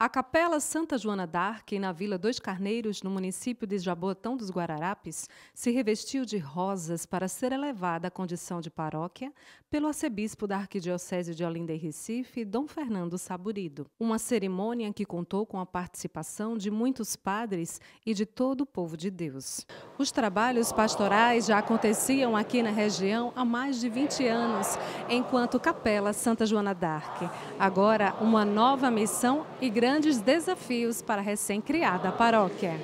A Capela Santa Joana d'Arc, na Vila Dois Carneiros, no município de Jabotão dos Guararapes, se revestiu de rosas para ser elevada à condição de paróquia pelo arcebispo da Arquidiocese de Olinda e Recife, Dom Fernando Saburido. Uma cerimônia que contou com a participação de muitos padres e de todo o povo de Deus. Os trabalhos pastorais já aconteciam aqui na região há mais de 20 anos, enquanto Capela Santa Joana d'Arc. Agora, uma nova missão e grande grandes desafios para a recém-criada paróquia.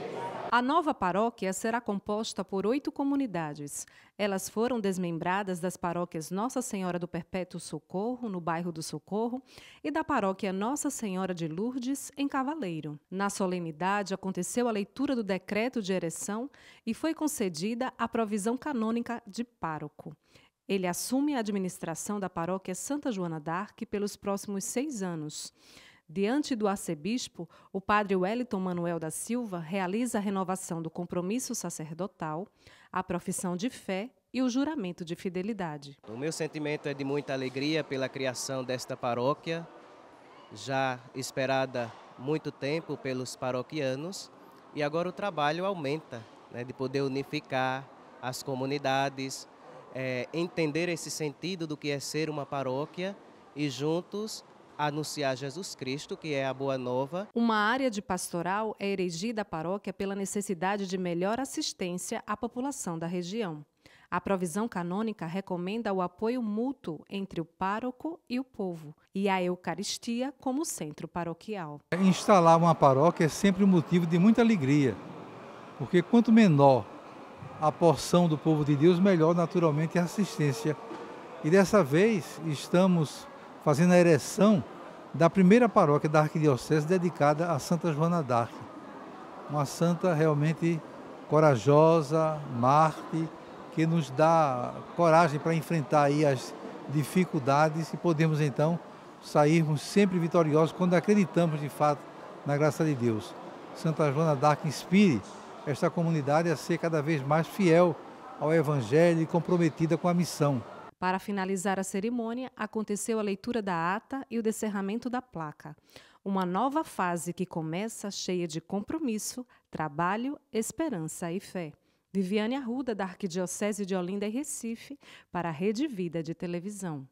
A nova paróquia será composta por oito comunidades. Elas foram desmembradas das paróquias Nossa Senhora do Perpétuo Socorro, no bairro do Socorro, e da paróquia Nossa Senhora de Lourdes, em Cavaleiro. Na solenidade, aconteceu a leitura do decreto de ereção e foi concedida a provisão canônica de pároco. Ele assume a administração da paróquia Santa Joana d'Arc pelos próximos seis anos. Diante do arcebispo, o padre Wellington Manuel da Silva realiza a renovação do compromisso sacerdotal, a profissão de fé e o juramento de fidelidade. O meu sentimento é de muita alegria pela criação desta paróquia, já esperada muito tempo pelos paroquianos, e agora o trabalho aumenta, né, de poder unificar as comunidades, é, entender esse sentido do que é ser uma paróquia e juntos anunciar Jesus Cristo, que é a Boa Nova. Uma área de pastoral é erigida à paróquia pela necessidade de melhor assistência à população da região. A provisão canônica recomenda o apoio mútuo entre o pároco e o povo e a Eucaristia como centro paroquial. Instalar uma paróquia é sempre um motivo de muita alegria, porque quanto menor a porção do povo de Deus, melhor naturalmente a assistência. E dessa vez estamos fazendo a ereção da primeira paróquia da Arquidiocese dedicada a Santa Joana d'Arc. Uma santa realmente corajosa, Marte, que nos dá coragem para enfrentar aí as dificuldades e podemos então sairmos sempre vitoriosos quando acreditamos de fato na graça de Deus. Santa Joana d'Arc inspire esta comunidade a ser cada vez mais fiel ao Evangelho e comprometida com a missão. Para finalizar a cerimônia, aconteceu a leitura da ata e o descerramento da placa. Uma nova fase que começa cheia de compromisso, trabalho, esperança e fé. Viviane Arruda, da Arquidiocese de Olinda e Recife, para a Rede Vida de Televisão.